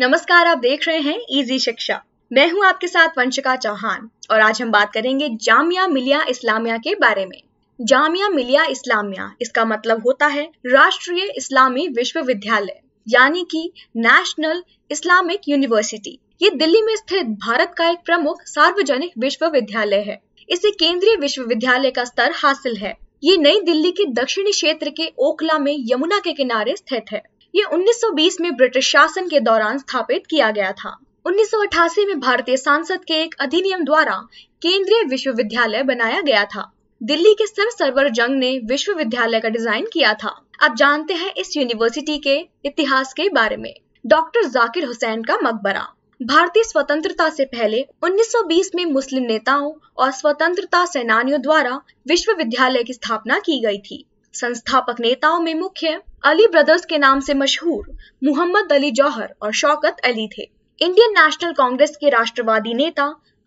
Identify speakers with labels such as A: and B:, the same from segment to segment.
A: नमस्कार आप देख रहे हैं इजी शिक्षा मैं हूं आपके साथ वंशिका चौहान और आज हम बात करेंगे जामिया मिलिया इस्लामिया के बारे में जामिया मिलिया इस्लामिया इसका मतलब होता है राष्ट्रीय इस्लामी विश्वविद्यालय यानी कि नेशनल इस्लामिक यूनिवर्सिटी ये दिल्ली में स्थित भारत का एक प्रमुख सार्वजनिक विश्वविद्यालय है इसे केंद्रीय विश्वविद्यालय का स्तर हासिल है ये नई दिल्ली के दक्षिणी क्षेत्र के ओखला में यमुना के किनारे स्थित है ये 1920 में ब्रिटिश शासन के दौरान स्थापित किया गया था 1988 में भारतीय सांसद के एक अधिनियम द्वारा केंद्रीय विश्वविद्यालय बनाया गया था दिल्ली के सर सरवर जंग ने विश्वविद्यालय का डिजाइन किया था आप जानते हैं इस यूनिवर्सिटी के इतिहास के बारे में डॉक्टर जाकिर हुसैन का मकबरा भारतीय स्वतंत्रता से पहले 1920 में मुस्लिम नेताओं और स्वतंत्रता सेनानियों द्वारा विश्वविद्यालय की स्थापना की गई थी संस्थापक नेताओं में मुख्य अली ब्रदर्स के नाम से मशहूर मोहम्मद अली जौहर और शौकत अली थे इंडियन नेशनल कांग्रेस के राष्ट्रवादी नेता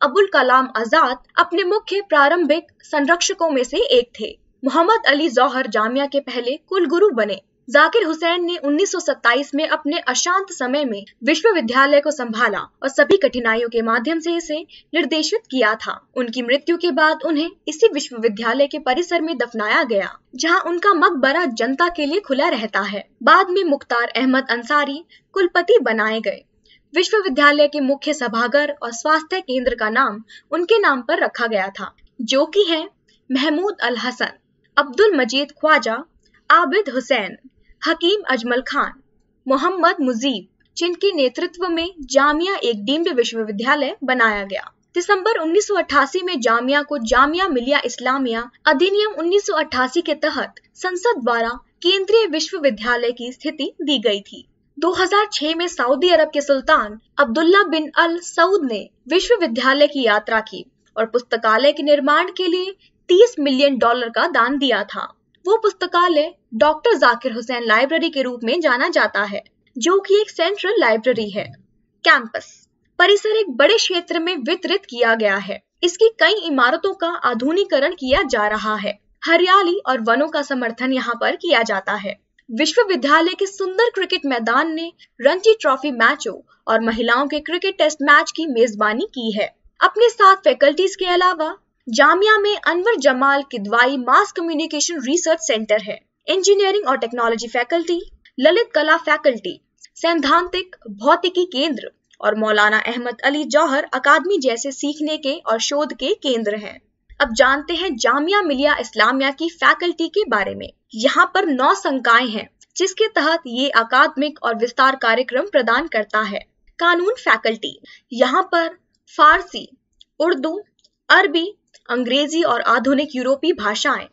A: अबुल कलाम आजाद अपने मुख्य प्रारंभिक संरक्षकों में से एक थे मोहम्मद अली जौहर जामिया के पहले कुलगुरु बने जाकिर हुसैन ने 1927 में अपने अशांत समय में विश्वविद्यालय को संभाला और सभी कठिनाइयों के माध्यम से इसे निर्देशित किया था उनकी मृत्यु के बाद उन्हें इसी विश्वविद्यालय के परिसर में दफनाया गया जहां उनका मकबरा जनता के लिए खुला रहता है बाद में मुख्तार अहमद अंसारी कुलपति बनाए गए विश्वविद्यालय के मुख्य सभागार और स्वास्थ्य केंद्र का नाम उनके नाम पर रखा गया था जो कि है महमूद अल हसन अब्दुल मजीद ख्वाजा आबिद हुसैन हकीम अजमल खान मोहम्मद मुजीब जिनके नेतृत्व में जामिया एक डीम्ड विश्वविद्यालय बनाया गया दिसंबर 1988 में जामिया को जामिया मिलिया इस्लामिया अधिनियम 1988 के तहत संसद द्वारा केंद्रीय विश्वविद्यालय की स्थिति दी गई थी 2006 में सऊदी अरब के सुल्तान अब्दुल्ला बिन अल सऊद ने विश्वविद्यालय की यात्रा की और पुस्तकालय के निर्माण के लिए 30 मिलियन डॉलर का दान दिया था वो पुस्तकालय डॉक्टर जाकिर हुसैन लाइब्रेरी के रूप में जाना जाता है जो कि एक सेंट्रल लाइब्रेरी है कैंपस परिसर एक बड़े क्षेत्र में वितरित किया गया है इसकी कई इमारतों का आधुनिकरण किया जा रहा है हरियाली और वनों का समर्थन यहाँ पर किया जाता है विश्वविद्यालय के सुंदर क्रिकेट मैदान ने रणजी ट्रॉफी मैचों और महिलाओं के क्रिकेट टेस्ट मैच की मेजबानी की है अपने साथ फैकल्टीज के अलावा जामिया में Anwar Jamal Kidwai mass communication research centre है इंजीनियरिंग और technology faculty Lalit Kala faculty सैद्धांतिक भौतिकी केंद्र और मौलाना अहमद अली जौहर अकादमी जैसे सीखने के और शोध के केंद्र हैं अब जानते हैं जामिया मिलिया इस्लामिया की फैकल्टी के बारे में यहाँ पर नौ संकाय हैं जिसके तहत ये अकादमिक और विस्तार कार्यक्रम प्रदान करता है कानून फैकल्टी यहाँ पर फारसी उर्दू अरबी अंग्रेजी और आधुनिक यूरोपीय भाषाएं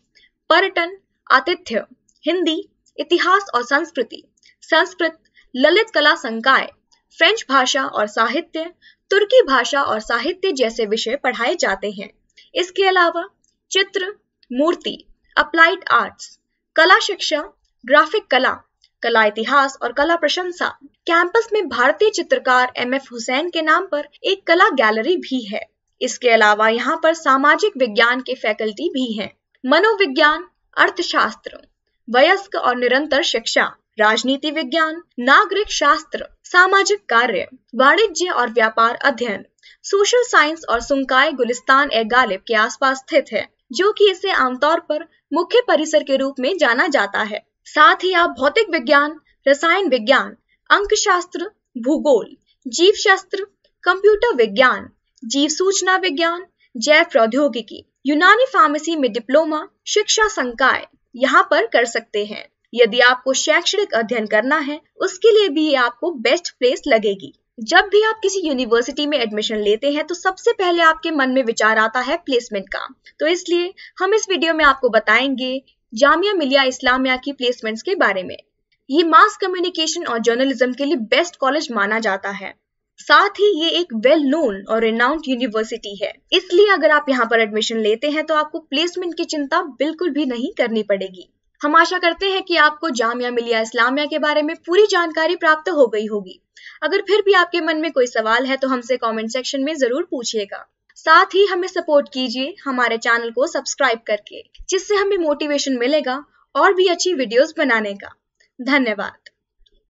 A: पर्यटन आतिथ्य हिंदी इतिहास और संस्कृति संस्कृत ललित कला संकाय फ्रेंच भाषा और साहित्य तुर्की भाषा और साहित्य जैसे विषय पढ़ाए जाते हैं इसके अलावा चित्र मूर्ति अप्लाइड आर्ट्स कला शिक्षा ग्राफिक कला कला इतिहास और कला प्रशंसा कैंपस में भारतीय चित्रकार एम एफ हुसैन के नाम पर एक कला गैलरी भी है इसके अलावा यहाँ पर सामाजिक विज्ञान के फैकल्टी भी हैं मनोविज्ञान अर्थशास्त्र वयस्क और निरंतर शिक्षा राजनीति विज्ञान नागरिक शास्त्र सामाजिक कार्य वाणिज्य और व्यापार अध्ययन सोशल साइंस और सुनकाय गुलिस्तान ए गालिब के आसपास स्थित है जो कि इसे आमतौर पर मुख्य परिसर के रूप में जाना जाता है साथ ही आप भौतिक विज्ञान रसायन विज्ञान अंक शास्त्र भूगोल जीव शास्त्र कंप्यूटर विज्ञान जीव सूचना विज्ञान जैव प्रौद्योगिकी यूनानी फार्मेसी में डिप्लोमा शिक्षा संकाय यहाँ पर कर सकते हैं यदि आपको शैक्षणिक अध्ययन करना है उसके लिए भी आपको बेस्ट प्लेस लगेगी जब भी आप किसी यूनिवर्सिटी में एडमिशन लेते हैं तो सबसे पहले आपके मन में विचार आता है प्लेसमेंट का तो इसलिए हम इस वीडियो में आपको बताएंगे जामिया मिलिया इस्लामिया की प्लेसमेंट्स के बारे में ये मास कम्युनिकेशन और जर्नलिज्म के लिए बेस्ट कॉलेज माना जाता है साथ ही ये एक वेल नोन और रिनाउंड यूनिवर्सिटी है इसलिए अगर आप यहाँ पर एडमिशन लेते हैं तो आपको प्लेसमेंट की चिंता बिल्कुल भी नहीं करनी पड़ेगी हम आशा करते हैं कि आपको जामिया मिलिया इस्लामिया के बारे में पूरी जानकारी प्राप्त हो गई होगी अगर फिर भी आपके मन में कोई सवाल है तो हमसे कमेंट सेक्शन में जरूर पूछिएगा साथ ही हमें सपोर्ट कीजिए हमारे चैनल को सब्सक्राइब करके जिससे हमें मोटिवेशन मिलेगा और भी अच्छी वीडियोस बनाने का धन्यवाद